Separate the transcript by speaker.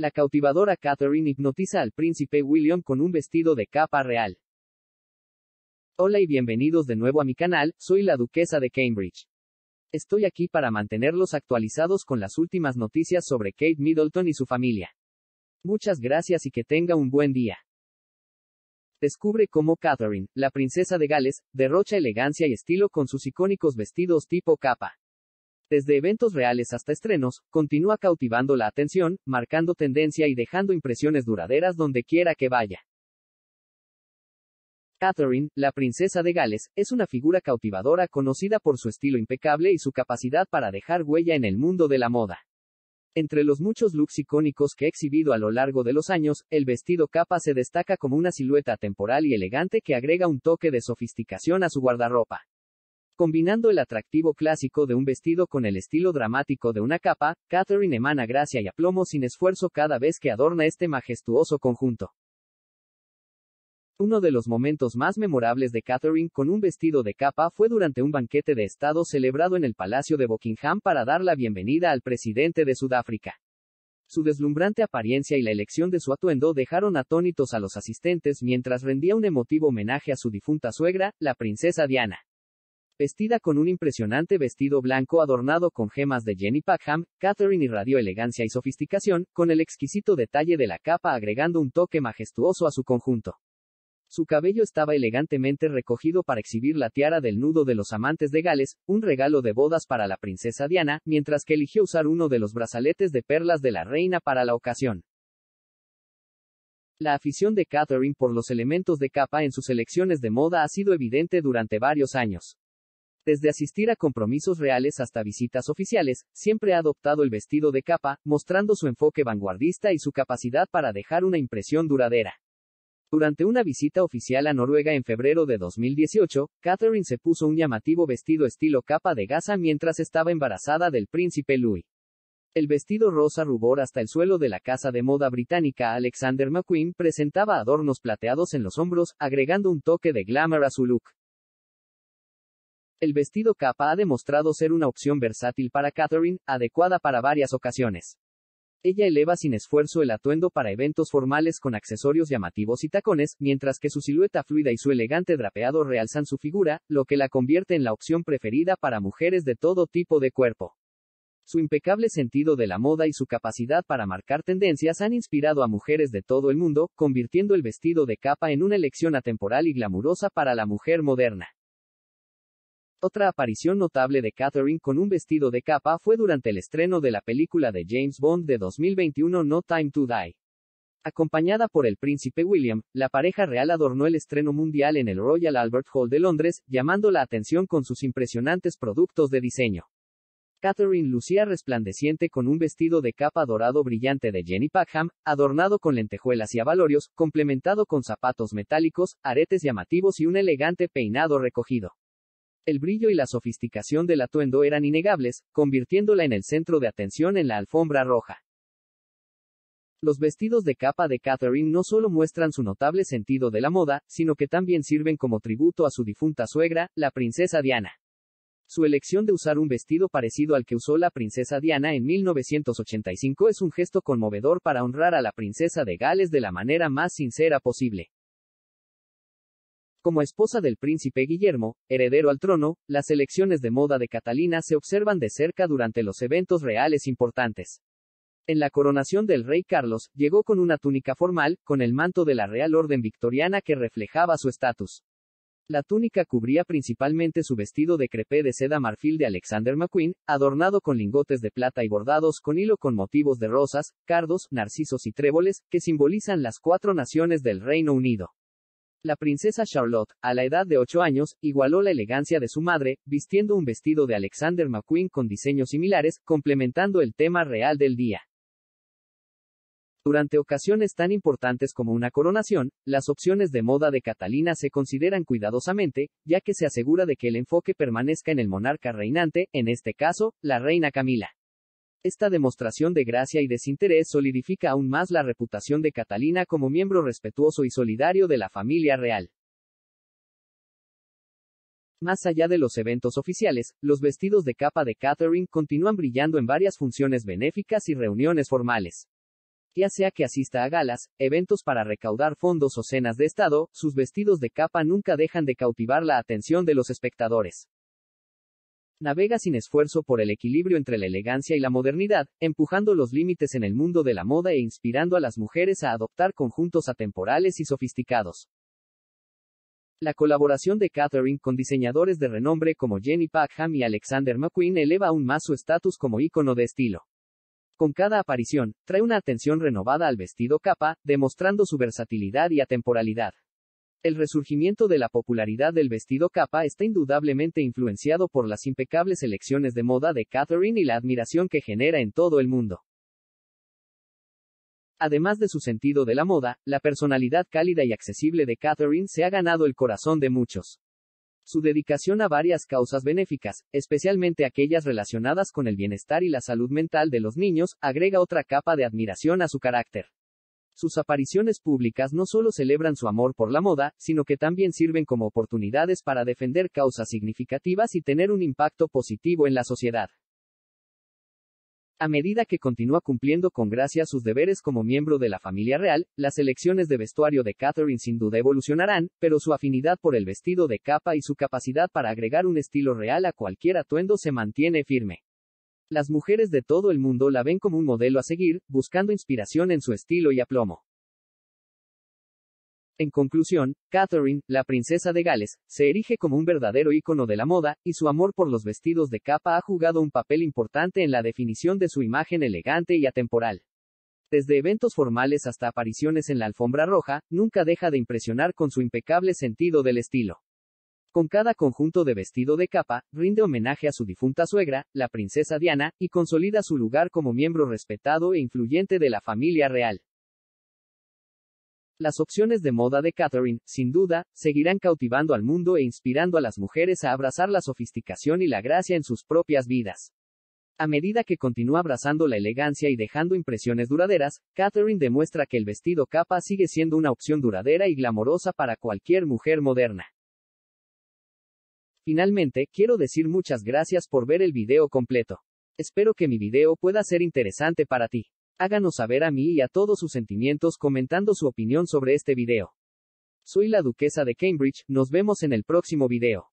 Speaker 1: La cautivadora Catherine hipnotiza al príncipe William con un vestido de capa real. Hola y bienvenidos de nuevo a mi canal, soy la duquesa de Cambridge. Estoy aquí para mantenerlos actualizados con las últimas noticias sobre Kate Middleton y su familia. Muchas gracias y que tenga un buen día. Descubre cómo Catherine, la princesa de Gales, derrocha elegancia y estilo con sus icónicos vestidos tipo capa desde eventos reales hasta estrenos, continúa cautivando la atención, marcando tendencia y dejando impresiones duraderas donde quiera que vaya. Catherine, la princesa de Gales, es una figura cautivadora conocida por su estilo impecable y su capacidad para dejar huella en el mundo de la moda. Entre los muchos looks icónicos que ha exhibido a lo largo de los años, el vestido capa se destaca como una silueta temporal y elegante que agrega un toque de sofisticación a su guardarropa. Combinando el atractivo clásico de un vestido con el estilo dramático de una capa, Catherine emana gracia y aplomo sin esfuerzo cada vez que adorna este majestuoso conjunto. Uno de los momentos más memorables de Catherine con un vestido de capa fue durante un banquete de Estado celebrado en el Palacio de Buckingham para dar la bienvenida al presidente de Sudáfrica. Su deslumbrante apariencia y la elección de su atuendo dejaron atónitos a los asistentes mientras rendía un emotivo homenaje a su difunta suegra, la princesa Diana vestida con un impresionante vestido blanco adornado con gemas de Jenny Packham, Catherine irradió elegancia y sofisticación, con el exquisito detalle de la capa agregando un toque majestuoso a su conjunto. Su cabello estaba elegantemente recogido para exhibir la tiara del nudo de los amantes de Gales, un regalo de bodas para la princesa Diana, mientras que eligió usar uno de los brazaletes de perlas de la reina para la ocasión. La afición de Catherine por los elementos de capa en sus elecciones de moda ha sido evidente durante varios años. Desde asistir a compromisos reales hasta visitas oficiales, siempre ha adoptado el vestido de capa, mostrando su enfoque vanguardista y su capacidad para dejar una impresión duradera. Durante una visita oficial a Noruega en febrero de 2018, Catherine se puso un llamativo vestido estilo capa de gasa mientras estaba embarazada del príncipe Louis. El vestido rosa rubor hasta el suelo de la casa de moda británica Alexander McQueen presentaba adornos plateados en los hombros, agregando un toque de glamour a su look. El vestido capa ha demostrado ser una opción versátil para Catherine, adecuada para varias ocasiones. Ella eleva sin esfuerzo el atuendo para eventos formales con accesorios llamativos y tacones, mientras que su silueta fluida y su elegante drapeado realzan su figura, lo que la convierte en la opción preferida para mujeres de todo tipo de cuerpo. Su impecable sentido de la moda y su capacidad para marcar tendencias han inspirado a mujeres de todo el mundo, convirtiendo el vestido de capa en una elección atemporal y glamurosa para la mujer moderna. Otra aparición notable de Catherine con un vestido de capa fue durante el estreno de la película de James Bond de 2021 No Time to Die. Acompañada por el príncipe William, la pareja real adornó el estreno mundial en el Royal Albert Hall de Londres, llamando la atención con sus impresionantes productos de diseño. Catherine lucía resplandeciente con un vestido de capa dorado brillante de Jenny Packham, adornado con lentejuelas y abalorios, complementado con zapatos metálicos, aretes llamativos y un elegante peinado recogido el brillo y la sofisticación del atuendo eran innegables, convirtiéndola en el centro de atención en la alfombra roja. Los vestidos de capa de Catherine no solo muestran su notable sentido de la moda, sino que también sirven como tributo a su difunta suegra, la princesa Diana. Su elección de usar un vestido parecido al que usó la princesa Diana en 1985 es un gesto conmovedor para honrar a la princesa de Gales de la manera más sincera posible. Como esposa del príncipe Guillermo, heredero al trono, las elecciones de moda de Catalina se observan de cerca durante los eventos reales importantes. En la coronación del rey Carlos, llegó con una túnica formal, con el manto de la Real Orden Victoriana que reflejaba su estatus. La túnica cubría principalmente su vestido de crepé de seda marfil de Alexander McQueen, adornado con lingotes de plata y bordados con hilo con motivos de rosas, cardos, narcisos y tréboles, que simbolizan las cuatro naciones del Reino Unido. La princesa Charlotte, a la edad de 8 años, igualó la elegancia de su madre, vistiendo un vestido de Alexander McQueen con diseños similares, complementando el tema real del día. Durante ocasiones tan importantes como una coronación, las opciones de moda de Catalina se consideran cuidadosamente, ya que se asegura de que el enfoque permanezca en el monarca reinante, en este caso, la reina Camila. Esta demostración de gracia y desinterés solidifica aún más la reputación de Catalina como miembro respetuoso y solidario de la familia real. Más allá de los eventos oficiales, los vestidos de capa de Catherine continúan brillando en varias funciones benéficas y reuniones formales. Ya sea que asista a galas, eventos para recaudar fondos o cenas de Estado, sus vestidos de capa nunca dejan de cautivar la atención de los espectadores. Navega sin esfuerzo por el equilibrio entre la elegancia y la modernidad, empujando los límites en el mundo de la moda e inspirando a las mujeres a adoptar conjuntos atemporales y sofisticados. La colaboración de Catherine con diseñadores de renombre como Jenny Packham y Alexander McQueen eleva aún más su estatus como ícono de estilo. Con cada aparición, trae una atención renovada al vestido capa, demostrando su versatilidad y atemporalidad. El resurgimiento de la popularidad del vestido capa está indudablemente influenciado por las impecables elecciones de moda de Catherine y la admiración que genera en todo el mundo. Además de su sentido de la moda, la personalidad cálida y accesible de Catherine se ha ganado el corazón de muchos. Su dedicación a varias causas benéficas, especialmente aquellas relacionadas con el bienestar y la salud mental de los niños, agrega otra capa de admiración a su carácter. Sus apariciones públicas no solo celebran su amor por la moda, sino que también sirven como oportunidades para defender causas significativas y tener un impacto positivo en la sociedad. A medida que continúa cumpliendo con gracia sus deberes como miembro de la familia real, las elecciones de vestuario de Catherine sin duda evolucionarán, pero su afinidad por el vestido de capa y su capacidad para agregar un estilo real a cualquier atuendo se mantiene firme. Las mujeres de todo el mundo la ven como un modelo a seguir, buscando inspiración en su estilo y aplomo. En conclusión, Catherine, la princesa de Gales, se erige como un verdadero ícono de la moda, y su amor por los vestidos de capa ha jugado un papel importante en la definición de su imagen elegante y atemporal. Desde eventos formales hasta apariciones en la alfombra roja, nunca deja de impresionar con su impecable sentido del estilo. Con cada conjunto de vestido de capa, rinde homenaje a su difunta suegra, la princesa Diana, y consolida su lugar como miembro respetado e influyente de la familia real. Las opciones de moda de Catherine, sin duda, seguirán cautivando al mundo e inspirando a las mujeres a abrazar la sofisticación y la gracia en sus propias vidas. A medida que continúa abrazando la elegancia y dejando impresiones duraderas, Catherine demuestra que el vestido capa sigue siendo una opción duradera y glamorosa para cualquier mujer moderna. Finalmente, quiero decir muchas gracias por ver el video completo. Espero que mi video pueda ser interesante para ti. Háganos saber a mí y a todos sus sentimientos comentando su opinión sobre este video. Soy la duquesa de Cambridge, nos vemos en el próximo video.